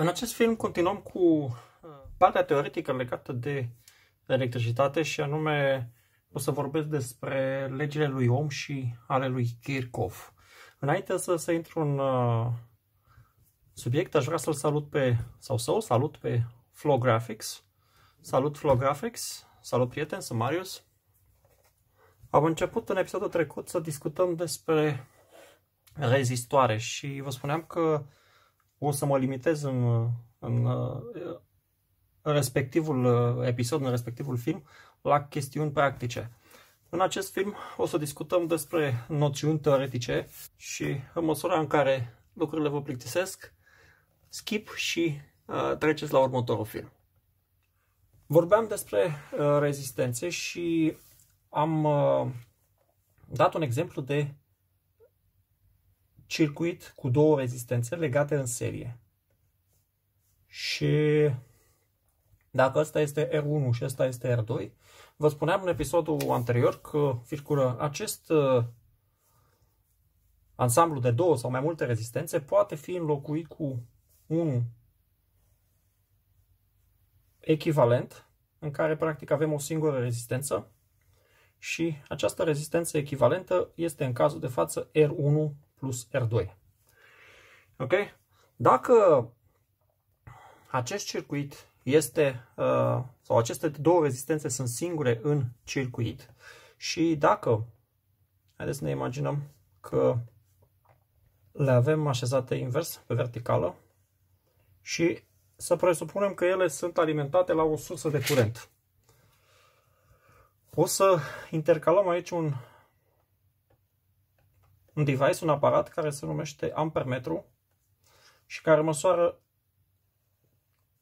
În acest film continuăm cu uh, partea teoretică legată de electricitate și anume o să vorbesc despre legile lui Ohm și ale lui Kirchhoff. Înainte să, să intru în uh, subiect, aș vrea să-l salut pe, sau să o salut pe Flow Graphics. Salut Flow Graphics, salut prieten, sunt Marius. Am început în episodul trecut să discutăm despre rezistoare și vă spuneam că o să mă limitez în, în respectivul uh, episod, în respectivul film, la chestiuni practice. În acest film o să discutăm despre noțiuni teoretice și în măsura în care lucrurile vă plictisesc, skip și uh, treceți la următorul film. Vorbeam despre uh, rezistențe și am uh, dat un exemplu de circuit cu două rezistențe legate în serie. Și dacă ăsta este R1 și ăsta este R2, vă spuneam în episodul anterior că circulă acest uh, ansamblu de două sau mai multe rezistențe poate fi înlocuit cu un echivalent în care practic avem o singură rezistență și această rezistență echivalentă este în cazul de față R1 plus R2. Ok? Dacă acest circuit este, uh, sau aceste două rezistențe sunt singure în circuit și dacă, haideți să ne imaginăm că le avem așezate invers, pe verticală și să presupunem că ele sunt alimentate la o sursă de curent. O să intercalăm aici un un device, un aparat care se numește ampermetru și care măsoară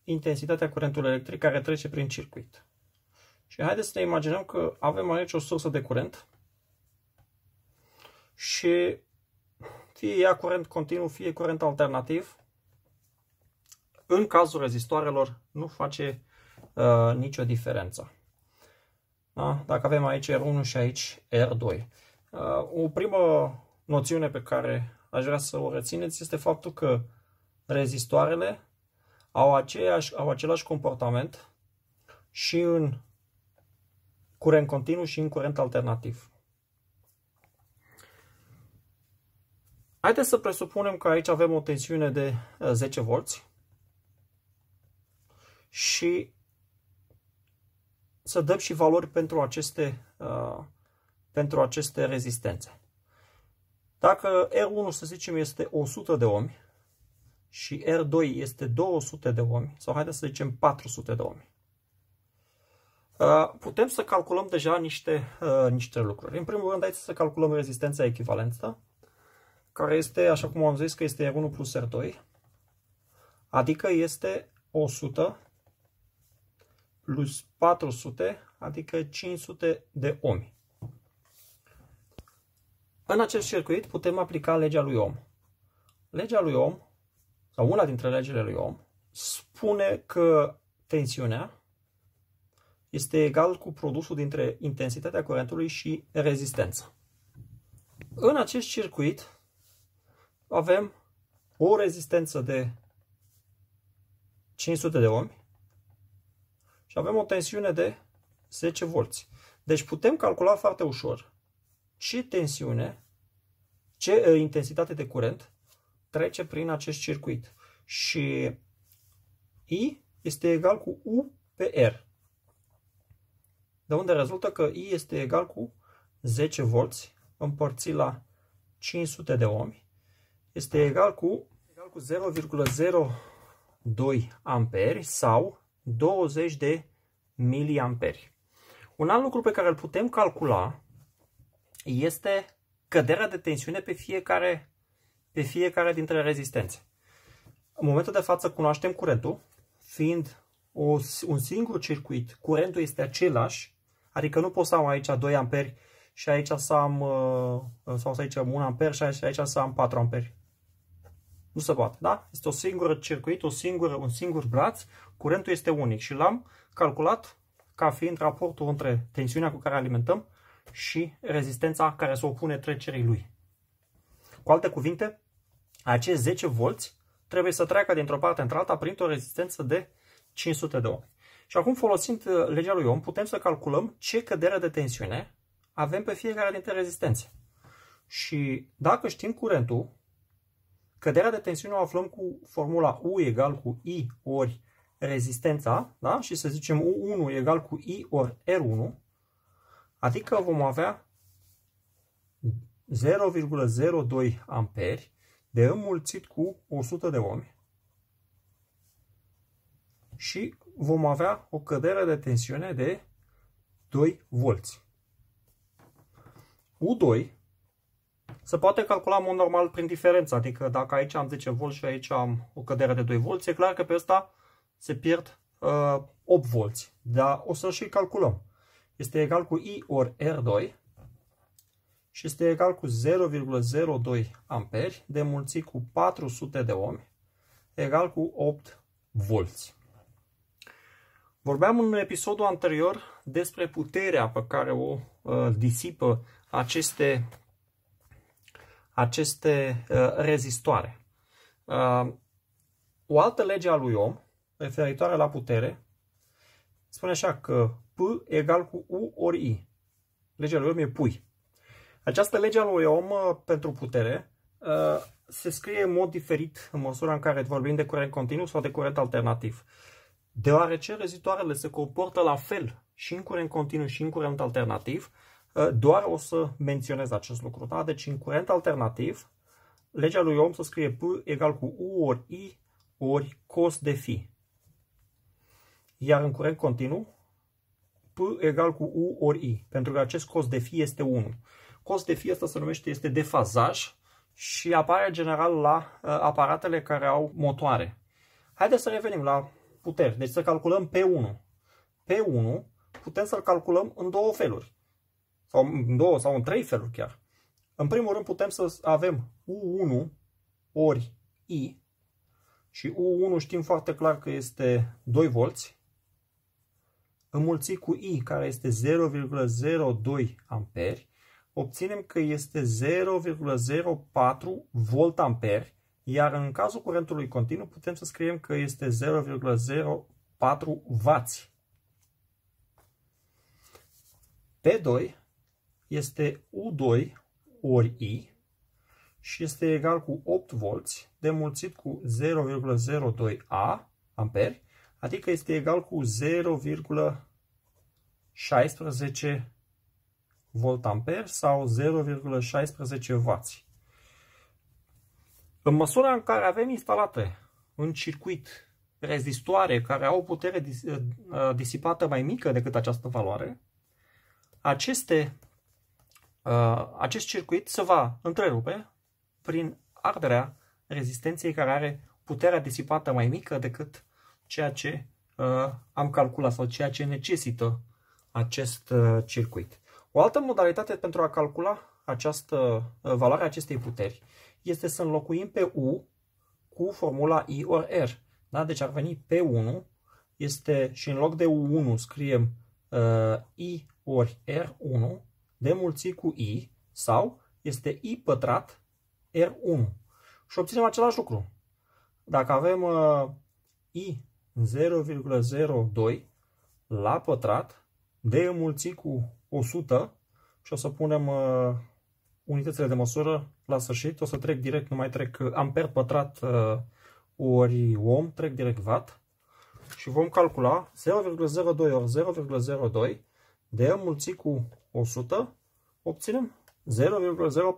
intensitatea curentului electric care trece prin circuit. Și haideți să ne imaginăm că avem aici o sursă de curent și fie ea curent continuu, fie curent alternativ, în cazul rezistoarelor nu face uh, nicio diferență. Da? Dacă avem aici R1 și aici R2. Uh, o primă noțiune pe care aș vrea să o rețineți este faptul că rezistoarele au, aceeași, au același comportament și în curent continuu și în curent alternativ. Haideți să presupunem că aici avem o tensiune de 10 uh, V și să dăm și valori pentru aceste, uh, pentru aceste rezistențe. Dacă R1, să zicem, este 100 de ohmi și R2 este 200 de ohmi, sau haideți să zicem 400 de ohmi, uh, putem să calculăm deja niște, uh, niște lucruri. În primul rând, aici să calculăm rezistența echivalentă, care este, așa cum am zis, că este R1 plus R2, adică este 100 plus 400, adică 500 de ohmi. În acest circuit putem aplica legea lui Om. Legea lui Om, sau una dintre legile lui Om, spune că tensiunea este egal cu produsul dintre intensitatea curentului și rezistența. În acest circuit avem o rezistență de 500 de ohmi și avem o tensiune de 10 volți. Deci putem calcula foarte ușor ce tensiune, ce, ă, intensitate de curent trece prin acest circuit. Și I este egal cu U pe R. De unde rezultă că I este egal cu 10 V împărțit la 500 de ohmi este egal cu, egal cu 0,02 amperi sau 20 de miliamperi. Un alt lucru pe care îl putem calcula este căderea de tensiune pe fiecare, pe fiecare dintre rezistențe. În momentul de față cunoaștem curentul, fiind o, un singur circuit, curentul este același, adică nu pot să am aici 2 amperi și aici să am, uh, sau să zicem 1 amper și aici să am 4 amperi. Nu se poate, da? Este o singură circuit, o singură, un singur braț, curentul este unic și l-am calculat ca fiind raportul între tensiunea cu care alimentăm și rezistența care se opune trecerii lui. Cu alte cuvinte, acești 10 volți trebuie să treacă dintr-o parte într-alta printr-o rezistență de 500 de ohm. Și acum, folosind uh, legea lui Ohm, putem să calculăm ce cădere de tensiune avem pe fiecare dintre rezistențe. Și dacă știm curentul, căderea de tensiune o aflăm cu formula U egal cu I ori rezistența, da? și să zicem U1 egal cu I ori R1, Adică vom avea 0,02 amperi de înmulțit cu 100 de ohmi și vom avea o cădere de tensiune de 2 volți. U2 se poate calcula în mod normal prin diferență, adică dacă aici am 10 V și aici am o cădere de 2 V, e clar că pe ăsta se pierd uh, 8 V, dar o să și calculăm este egal cu I ori R2 și este egal cu 0,02 amperi de mulțit cu 400 de ohmi egal cu 8 volți. Vorbeam în episodul anterior despre puterea pe care o uh, disipă aceste, aceste uh, rezistoare. Uh, o altă lege a lui Ohm referitoare la putere, spune așa că P egal cu U ori I. Legea lui Ohm e pui. Această lege a lui Ohm uh, pentru putere uh, se scrie în mod diferit în măsura în care vorbim de curent continuu sau de curent alternativ. Deoarece rezitoarele se comportă la fel și în curent continuu și în curent alternativ, uh, doar o să menționez acest lucru. Da? Deci în curent alternativ, legea lui Ohm se scrie P egal cu U ori I ori cos de fi. Iar în curent continuu, P egal cu U ori I, pentru că acest cos de fi este 1. Cos de fi asta se numește, este defazaj și apare general la ă, aparatele care au motoare. Haideți să revenim la puteri. Deci să calculăm P1. P1 putem să-l calculăm în două feluri. Sau în două sau în trei feluri chiar. În primul rând putem să avem U1 ori I și U1 știm foarte clar că este 2 volți înmulți cu I, care este 0,02 amperi, obținem că este 0,04 volt amperi, iar în cazul curentului continuu putem să scriem că este 0,04 W. P2 este U2 ori I și este egal cu 8 V de mulțit cu 0,02 A amperi, adică este egal cu 16 voltamperi sau 0,16 W. În măsura în care avem instalate în circuit rezistoare care au o putere eh, eh, disipată mai mică decât această valoare, aceste, eh, acest circuit se va întrerupe prin arderea rezistenței care are puterea disipată mai mică decât ceea ce am calculat sau ceea ce necesită acest uh, circuit. O altă modalitate pentru a calcula această uh, valoare acestei puteri este să înlocuim pe U cu formula I or R. Da? Deci ar veni P1 este și în loc de U1 scriem uh, I ori R1 de mulțit cu I sau este I pătrat R1. Și obținem același lucru. Dacă avem uh, I 0,02 la pătrat de înmulțit cu 100 și o să punem uh, unitățile de măsură la sfârșit. O să trec direct, nu mai trec uh, amper pătrat uh, ori ohm, trec direct watt și vom calcula 0,02 ori 0,02 de înmulțit cu 100 obținem 0,04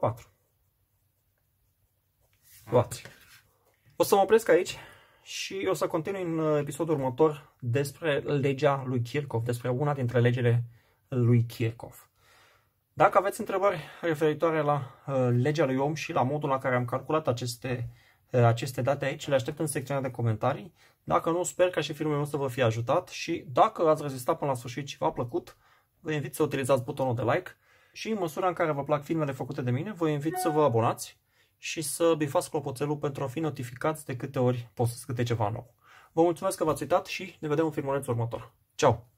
watt. O să mă opresc aici și o să continui în uh, episodul următor despre legea lui Kirchhoff, despre una dintre legile lui Kirchhoff. Dacă aveți întrebări referitoare la uh, legea lui om și la modul la care am calculat aceste, uh, aceste date aici, le aștept în secțiunea de comentarii. Dacă nu, sper ca și filmul meu să vă fie ajutat și dacă ați rezistat până la sfârșit și v-a plăcut, vă invit să utilizați butonul de like și în măsura în care vă plac filmele făcute de mine, vă invit să vă abonați și să bifați clopoțelul pentru a fi notificați de câte ori postez câte ceva nou. Vă mulțumesc că v-ați uitat și ne vedem în filmulețul următor. Ciao!